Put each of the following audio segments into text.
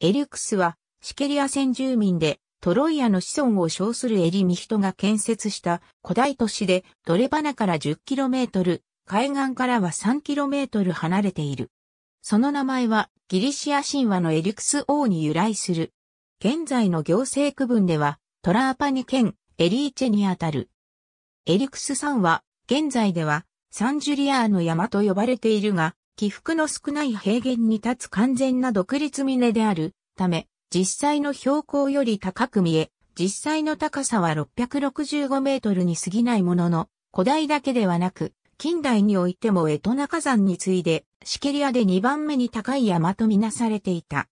エリュクスは、シケリア先住民で、トロイアの子孫を称するエリミヒトが建設した古代都市で、ドレバナから 10km、海岸からは 3km 離れている。その名前は、ギリシア神話のエリュクス王に由来する。現在の行政区分では、トラーパニ県、エリーチェにあたる。エリュクスんは、現在では、サンジュリアーの山と呼ばれているが、起伏の少ない平原に立つ完全な独立峰であるため、実際の標高より高く見え、実際の高さは665メートルに過ぎないものの、古代だけではなく、近代においてもエトナ火山に次いで、シケリアで2番目に高い山とみなされていた。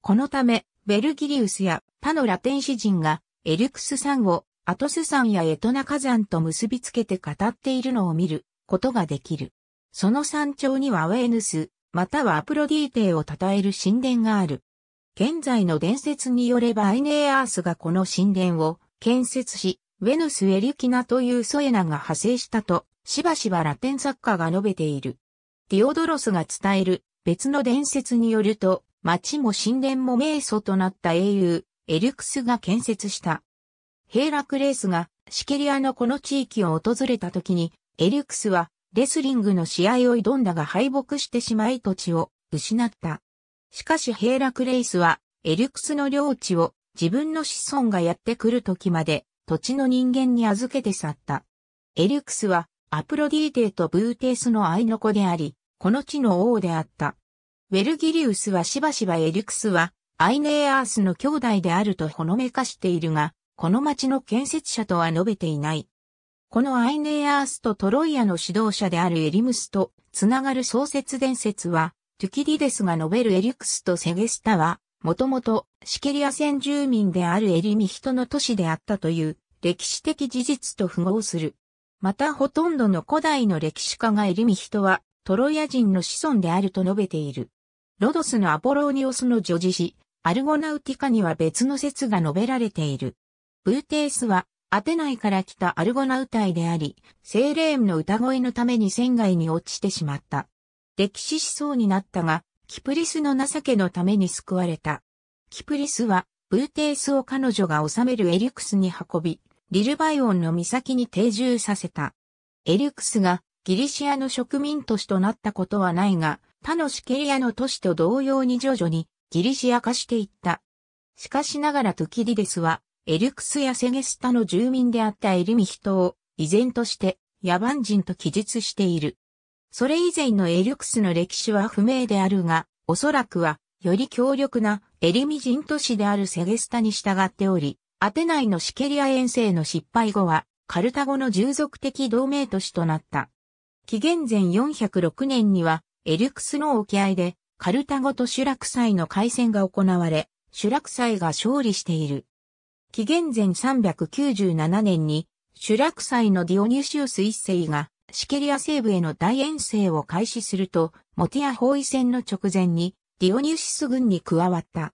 このため、ベルギリウスや他のラテン詩人が、エルクス山をアトス山やエトナ火山と結びつけて語っているのを見ることができる。その山頂にはウェーヌス、またはアプロディーテを称える神殿がある。現在の伝説によればアイネーアースがこの神殿を建設し、ウェヌス・エリュキナというソエナが派生したと、しばしばラテン作家が述べている。ディオドロスが伝える別の伝説によると、町も神殿も名祖となった英雄、エリュクスが建設した。ヘイラクレースがシケリアのこの地域を訪れた時に、エリュクスはレスリングの試合を挑んだが敗北してしまい土地を失った。しかしヘイラクレイスはエリュクスの領地を自分の子孫がやってくる時まで土地の人間に預けて去った。エリュクスはアプロディーテとブーテースの愛の子であり、この地の王であった。ウェルギリウスはしばしばエリュクスはアイネーアースの兄弟であるとほのめかしているが、この町の建設者とは述べていない。このアイネイアースとトロイアの指導者であるエリムスとつながる創設伝説は、トゥキディデスが述べるエリクスとセゲスタは、もともとシケリア先住民であるエリミヒトの都市であったという歴史的事実と符合する。またほとんどの古代の歴史家がエリミヒトはトロイア人の子孫であると述べている。ロドスのアポローニオスの叙事詩、アルゴナウティカには別の説が述べられている。ブーテースはアテナイから来たアルゴナウタイであり、セイレーンの歌声のために船外に落ちてしまった。歴史思想になったが、キプリスの情けのために救われた。キプリスは、ブーテースを彼女が治めるエリュクスに運び、リルバイオンの岬に定住させた。エリュクスがギリシアの植民都市となったことはないが、他のシケリアの都市と同様に徐々にギリシア化していった。しかしながらトゥキディデスはエルクスやセゲスタの住民であったエリミ人を依然として野蛮人と記述している。それ以前のエルクスの歴史は不明であるが、おそらくはより強力なエリミ人都市であるセゲスタに従っており、アテナイのシケリア遠征の失敗後は、カルタゴの従属的同盟都市となった。紀元前406年には、エルクスの沖合で、カルタゴとシュラクサイの海戦が行われ、シュラクサイが勝利している。紀元前397年に、主ク祭のディオニュシウス一世が、シケリア西部への大遠征を開始すると、モティア包囲戦の直前に、ディオニュシス軍に加わった。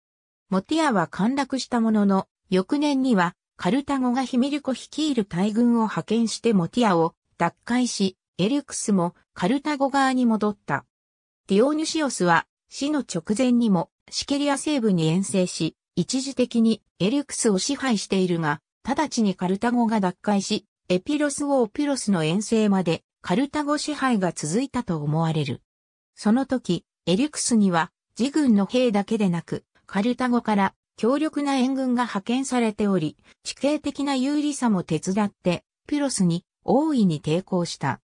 モティアは陥落したものの、翌年には、カルタゴがヒミルコ率いる大軍を派遣してモティアを奪回し、エリュクスもカルタゴ側に戻った。ディオニュシオスは死の直前にもシケリア西部に遠征し、一時的にエリュクスを支配しているが、直ちにカルタゴが奪回し、エピロス王ピロスの遠征までカルタゴ支配が続いたと思われる。その時、エリュクスには自軍の兵だけでなく、カルタゴから強力な援軍が派遣されており、地形的な有利さも手伝って、ピロスに大いに抵抗した。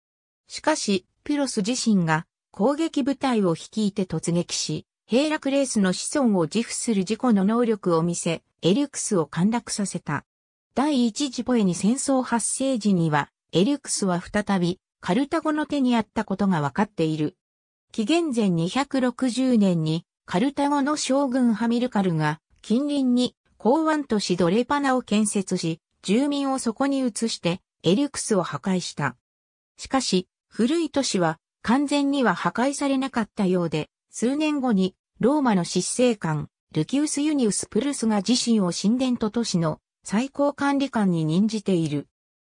しかし、ピロス自身が攻撃部隊を率いて突撃し、ヘイラクレースの子孫を自負する自己の能力を見せ、エリュクスを陥落させた。第一次ポエに戦争発生時には、エリュクスは再び、カルタゴの手にあったことが分かっている。紀元前260年に、カルタゴの将軍ハミルカルが、近隣に、港湾都市ドレパナを建設し、住民をそこに移して、エリュクスを破壊した。しかし、古い都市は完全には破壊されなかったようで、数年後に、ローマの執政官、ルキウス・ユニウス・プルスが自身を神殿と都市の最高管理官に任じている。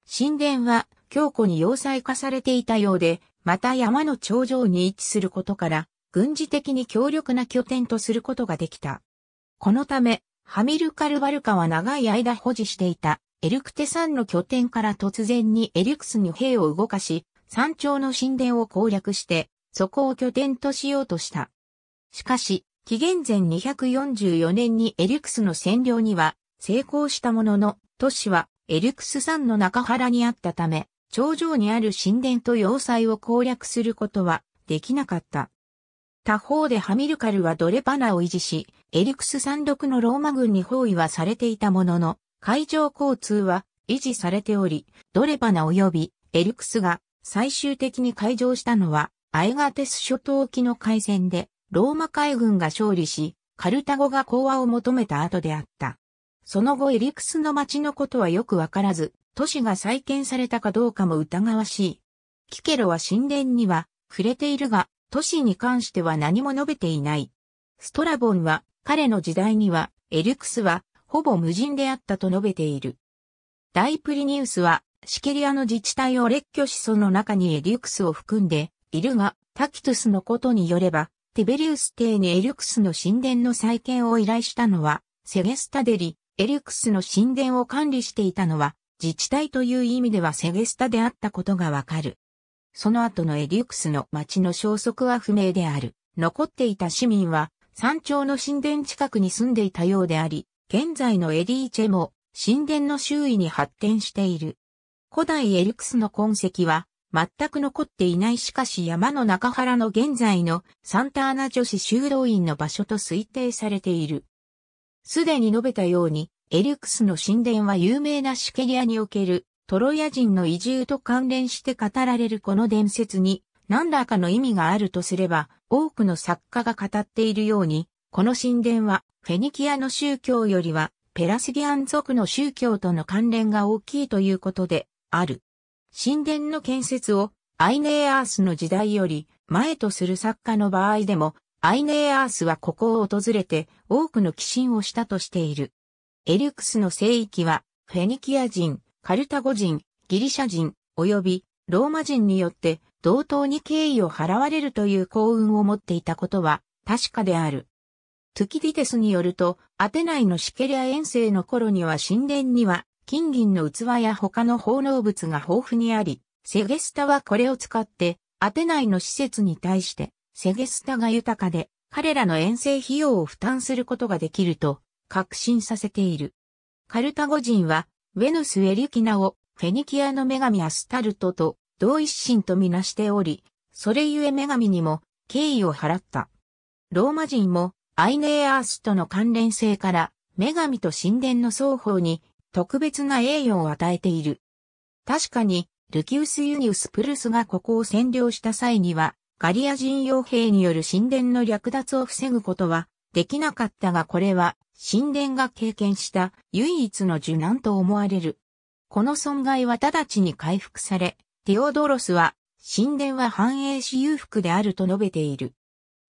神殿は強固に要塞化されていたようで、また山の頂上に位置することから、軍事的に強力な拠点とすることができた。このため、ハミルカル・バルカは長い間保持していたエルクテ山の拠点から突然にエリクスに兵を動かし、山頂の神殿を攻略してそこを拠点としようとした。しかし、紀元前244年にエリュクスの占領には成功したものの、都市はエリュクス山の中原にあったため、頂上にある神殿と要塞を攻略することはできなかった。他方でハミルカルはドレパナを維持し、エリクス山麓のローマ軍に包囲はされていたものの、海上交通は維持されており、ドレパナ及びエリクスが最終的に開場したのはアエガテス諸島沖の海戦で、ローマ海軍が勝利し、カルタゴが講和を求めた後であった。その後エリクスの町のことはよくわからず、都市が再建されたかどうかも疑わしい。キケロは神殿には触れているが、都市に関しては何も述べていない。ストラボンは彼の時代にはエリクスはほぼ無人であったと述べている。大プリニウスはシケリアの自治体を列挙しその中にエリクスを含んでいるが、タキトゥスのことによれば、ティベリウス帝にエリュクスの神殿の再建を依頼したのは、セゲスタデリ、エリュクスの神殿を管理していたのは、自治体という意味ではセゲスタであったことがわかる。その後のエリュクスの町の消息は不明である。残っていた市民は、山頂の神殿近くに住んでいたようであり、現在のエリーチェも神殿の周囲に発展している。古代エリクスの痕跡は全く残っていないしかし山の中原の現在のサンタアナ女子修道院の場所と推定されている。すでに述べたように、エリュクスの神殿は有名なシケリアにおけるトロヤ人の移住と関連して語られるこの伝説に何らかの意味があるとすれば、多くの作家が語っているように、この神殿はフェニキアの宗教よりはペラスギアン族の宗教との関連が大きいということである。神殿の建設をアイネーアースの時代より前とする作家の場合でも、アイネーアースはここを訪れて多くの寄進をしたとしている。エリュクスの聖域は、フェニキア人、カルタゴ人、ギリシャ人、及びローマ人によって同等に敬意を払われるという幸運を持っていたことは確かである。トゥキディテスによると、アテナイのシケリア遠征の頃には神殿には金銀の器や他の奉納物が豊富にあり、セゲスタはこれを使って、アテナイの施設に対して、セゲスタが豊かで、彼らの遠征費用を負担することができると、確信させている。カルタゴ人は、ウェヌス・エリュキナを、フェニキアの女神アスタルトと、同一心とみなしており、それゆえ女神にも、敬意を払った。ローマ人も、アイネーアースとの関連性から、女神と神殿の双方に特別な栄誉を与えている。確かに、ルキウス・ユニウス・プルスがここを占領した際には、ガリア人傭兵による神殿の略奪を防ぐことはできなかったがこれは神殿が経験した唯一の受難と思われる。この損害は直ちに回復され、ティオドロスは神殿は繁栄し裕福であると述べている。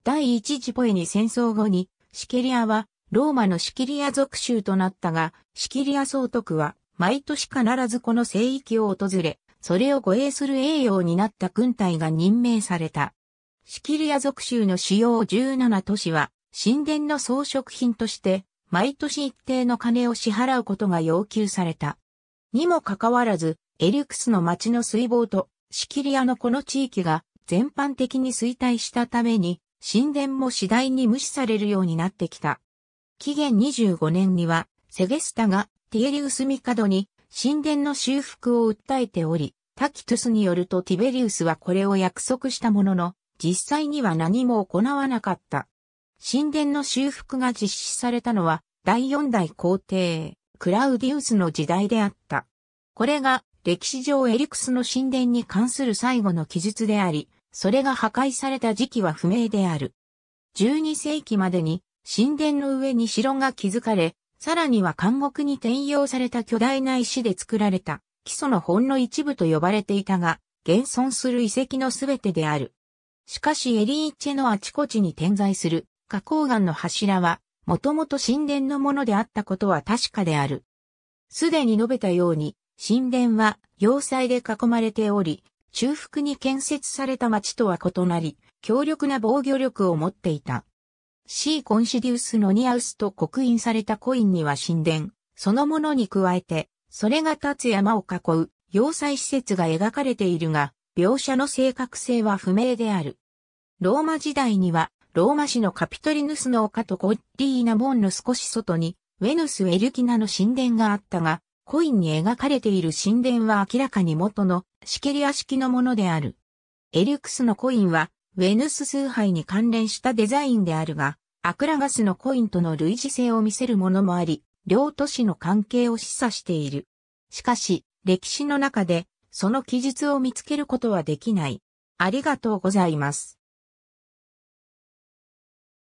第一次ポエに戦争後にシケリアはローマのシキリア属州となったが、シキリア総督は、毎年必ずこの聖域を訪れ、それを護衛する栄養になった軍隊が任命された。シキリア属州の主要17都市は、神殿の装飾品として、毎年一定の金を支払うことが要求された。にもかかわらず、エリュクスの町の水防と、シキリアのこの地域が全般的に衰退したために、神殿も次第に無視されるようになってきた。紀元25年には、セゲスタがティエリウスドに神殿の修復を訴えており、タキトゥスによるとティベリウスはこれを約束したものの、実際には何も行わなかった。神殿の修復が実施されたのは、第四代皇帝、クラウディウスの時代であった。これが歴史上エリクスの神殿に関する最後の記述であり、それが破壊された時期は不明である。12世紀までに神殿の上に城が築かれ、さらには監獄に転用された巨大な石で作られた基礎のほんの一部と呼ばれていたが、現存する遺跡のすべてである。しかしエリーチェのあちこちに点在する花崗岩の柱は、もともと神殿のものであったことは確かである。すでに述べたように、神殿は要塞で囲まれており、中腹に建設された町とは異なり、強力な防御力を持っていた。シー・コンシディウスノニアウスと刻印されたコインには神殿、そのものに加えて、それが立つ山を囲う要塞施設が描かれているが、描写の正確性は不明である。ローマ時代には、ローマ市のカピトリヌスの丘とコッリーナ門の少し外に、ウェヌス・エルキナの神殿があったが、コインに描かれている神殿は明らかに元のシケリア式のものである。エリュクスのコインはウェヌス崇拝に関連したデザインであるが、アクラガスのコインとの類似性を見せるものもあり、両都市の関係を示唆している。しかし、歴史の中で、その記述を見つけることはできない。ありがとうございます。